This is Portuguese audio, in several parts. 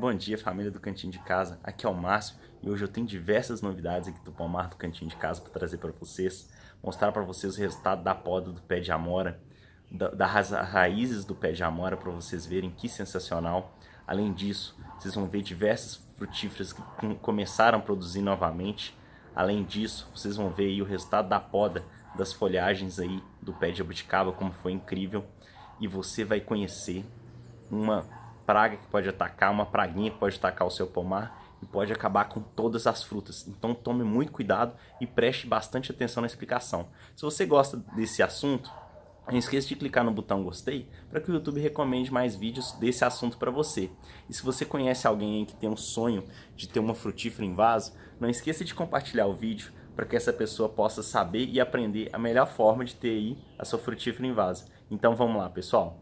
Bom dia, família do Cantinho de Casa. Aqui é o Márcio e hoje eu tenho diversas novidades aqui do Palmar do Cantinho de Casa para trazer para vocês, mostrar para vocês o resultado da poda do pé de amora, da, das raízes do pé de amora para vocês verem que sensacional. Além disso, vocês vão ver diversas frutíferas que começaram a produzir novamente. Além disso, vocês vão ver aí o resultado da poda das folhagens aí do pé de abuticaba, como foi incrível. E você vai conhecer uma praga que pode atacar, uma praguinha que pode atacar o seu pomar e pode acabar com todas as frutas. Então tome muito cuidado e preste bastante atenção na explicação. Se você gosta desse assunto, não esqueça de clicar no botão gostei para que o YouTube recomende mais vídeos desse assunto para você. E se você conhece alguém que tem um sonho de ter uma frutífera em vaso, não esqueça de compartilhar o vídeo para que essa pessoa possa saber e aprender a melhor forma de ter aí a sua frutífera em vaso. Então vamos lá, pessoal.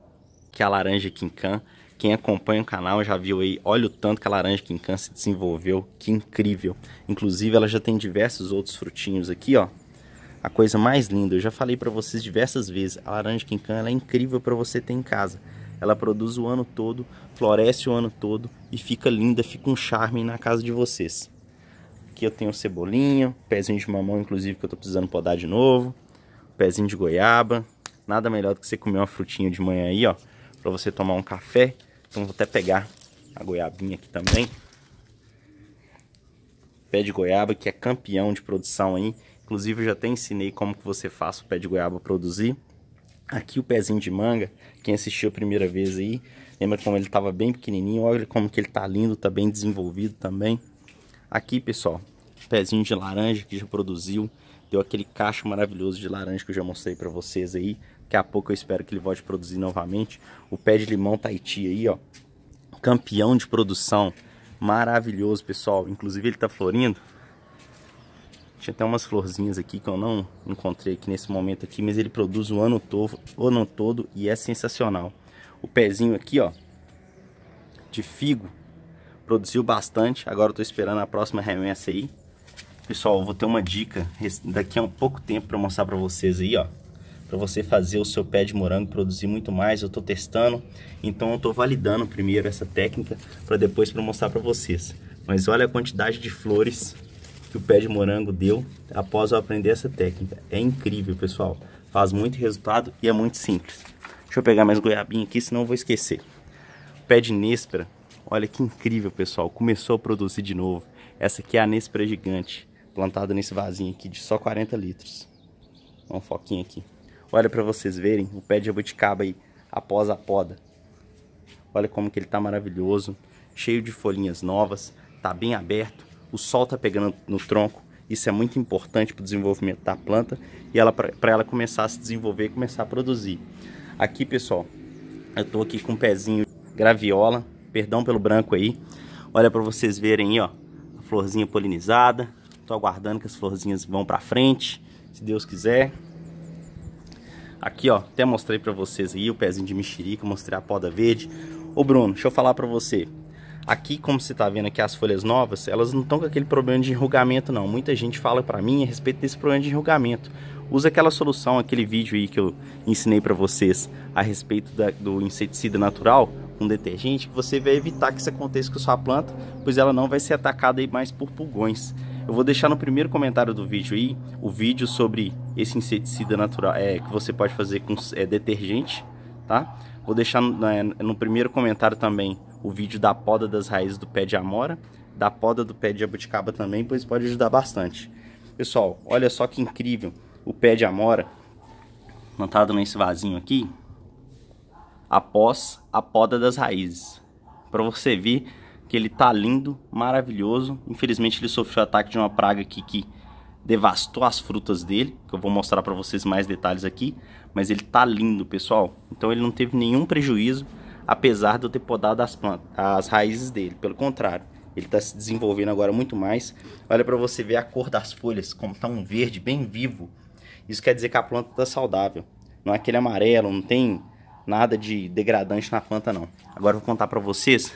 Que a laranja quincã quem acompanha o canal já viu aí, olha o tanto que a laranja quincã se desenvolveu, que incrível. Inclusive ela já tem diversos outros frutinhos aqui, ó. A coisa mais linda, eu já falei para vocês diversas vezes, a laranja quincã é incrível para você ter em casa. Ela produz o ano todo, floresce o ano todo e fica linda, fica um charme na casa de vocês. Aqui eu tenho cebolinha, pezinho de mamão, inclusive, que eu tô precisando podar de novo. Pezinho de goiaba. Nada melhor do que você comer uma frutinha de manhã aí, ó. Pra você tomar um café então vou até pegar a goiabinha aqui também. Pé de goiaba, que é campeão de produção aí. Inclusive eu já até ensinei como que você faz o pé de goiaba produzir. Aqui o pezinho de manga, quem assistiu a primeira vez aí, lembra como ele estava bem pequenininho, olha como que ele tá lindo, tá bem desenvolvido também. Aqui, pessoal, pezinho de laranja que já produziu, deu aquele cacho maravilhoso de laranja que eu já mostrei para vocês aí. Daqui a pouco eu espero que ele volte a produzir novamente. O pé de limão Tahiti aí, ó. Campeão de produção. Maravilhoso, pessoal. Inclusive ele tá florindo. Tinha até umas florzinhas aqui que eu não encontrei aqui nesse momento aqui, mas ele produz o ano todo, o ano todo e é sensacional. O pezinho aqui, ó, de figo, produziu bastante. Agora eu tô esperando a próxima remessa aí. Pessoal, eu vou ter uma dica daqui a um pouco tempo para mostrar para vocês aí, ó para você fazer o seu pé de morango produzir muito mais. Eu estou testando, então eu estou validando primeiro essa técnica para depois para mostrar para vocês. Mas olha a quantidade de flores que o pé de morango deu após eu aprender essa técnica. É incrível, pessoal. Faz muito resultado e é muito simples. Deixa eu pegar mais goiabinha aqui, senão eu vou esquecer. Pé de nêspera Olha que incrível, pessoal. Começou a produzir de novo. Essa aqui é a nêspera gigante, plantada nesse vasinho aqui de só 40 litros. Um foquinho aqui. Olha para vocês verem o pé de jabuticaba aí, após a poda. Olha como que ele tá maravilhoso, cheio de folhinhas novas, tá bem aberto, o sol tá pegando no tronco. Isso é muito importante para o desenvolvimento da planta e ela para ela começar a se desenvolver e começar a produzir. Aqui, pessoal, eu estou aqui com um pezinho graviola, perdão pelo branco aí. Olha para vocês verem aí, ó, a florzinha polinizada. Estou aguardando que as florzinhas vão para frente, se Deus quiser. Aqui, ó, até mostrei pra vocês aí o pezinho de mexerica, mostrei a poda verde. Ô, Bruno, deixa eu falar pra você. Aqui, como você tá vendo aqui, as folhas novas, elas não estão com aquele problema de enrugamento, não. Muita gente fala pra mim a respeito desse problema de enrugamento. Usa aquela solução, aquele vídeo aí que eu ensinei pra vocês a respeito da, do inseticida natural com detergente, que você vai evitar que isso aconteça com sua planta, pois ela não vai ser atacada aí mais por pulgões. Eu vou deixar no primeiro comentário do vídeo aí o vídeo sobre esse inseticida natural é, que você pode fazer com é, detergente, tá? Vou deixar no, né, no primeiro comentário também o vídeo da poda das raízes do pé de amora, da poda do pé de abuticaba também, pois pode ajudar bastante. Pessoal, olha só que incrível o pé de amora plantado nesse vasinho aqui após a poda das raízes. Para você ver que ele tá lindo, maravilhoso. Infelizmente ele sofreu ataque de uma praga aqui que devastou as frutas dele, que eu vou mostrar para vocês mais detalhes aqui, mas ele tá lindo, pessoal. Então ele não teve nenhum prejuízo, apesar de eu ter podado as plantas, as raízes dele, pelo contrário. Ele está se desenvolvendo agora muito mais. Olha para você ver a cor das folhas, como tá um verde bem vivo. Isso quer dizer que a planta está saudável. Não é aquele amarelo, não tem nada de degradante na planta não. Agora eu vou contar para vocês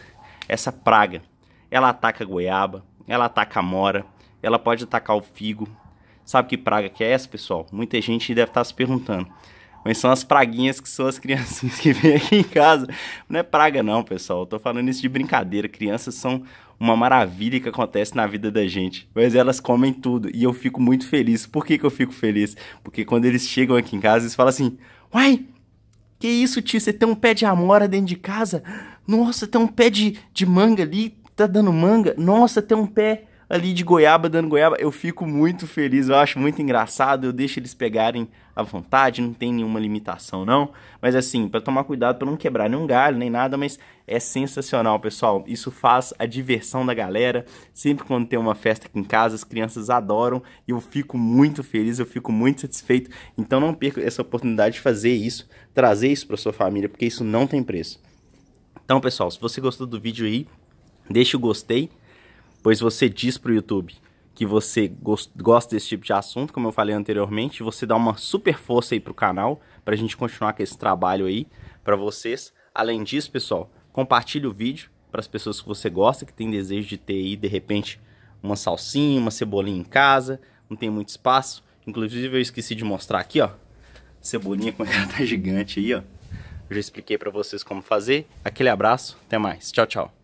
essa praga. Ela ataca a goiaba, ela ataca a mora, ela pode atacar o figo. Sabe que praga que é essa, pessoal? Muita gente deve estar tá se perguntando. Mas são as praguinhas que são as crianças que vêm aqui em casa. Não é praga não, pessoal. Eu tô falando isso de brincadeira. Crianças são uma maravilha que acontece na vida da gente. Mas elas comem tudo e eu fico muito feliz. Por que, que eu fico feliz? Porque quando eles chegam aqui em casa, eles falam assim: Uai, que isso, tio? Você tem um pé de amora dentro de casa? Nossa, tem um pé de, de manga ali, tá dando manga. Nossa, tem um pé ali de goiaba dando goiaba. Eu fico muito feliz, eu acho muito engraçado. Eu deixo eles pegarem à vontade, não tem nenhuma limitação, não. Mas assim, para tomar cuidado para não quebrar nenhum galho, nem nada, mas é sensacional, pessoal. Isso faz a diversão da galera. Sempre quando tem uma festa aqui em casa, as crianças adoram e eu fico muito feliz, eu fico muito satisfeito. Então não perca essa oportunidade de fazer isso, trazer isso para sua família, porque isso não tem preço. Então, pessoal, se você gostou do vídeo aí, deixa o gostei, pois você diz pro YouTube que você gosta desse tipo de assunto, como eu falei anteriormente, você dá uma super força aí pro canal, para a gente continuar com esse trabalho aí para vocês. Além disso, pessoal, compartilhe o vídeo para as pessoas que você gosta, que tem desejo de ter aí, de repente, uma salsinha, uma cebolinha em casa, não tem muito espaço. Inclusive, eu esqueci de mostrar aqui, ó, cebolinha com ela tá gigante aí, ó. Eu já expliquei para vocês como fazer. Aquele abraço, até mais. Tchau, tchau.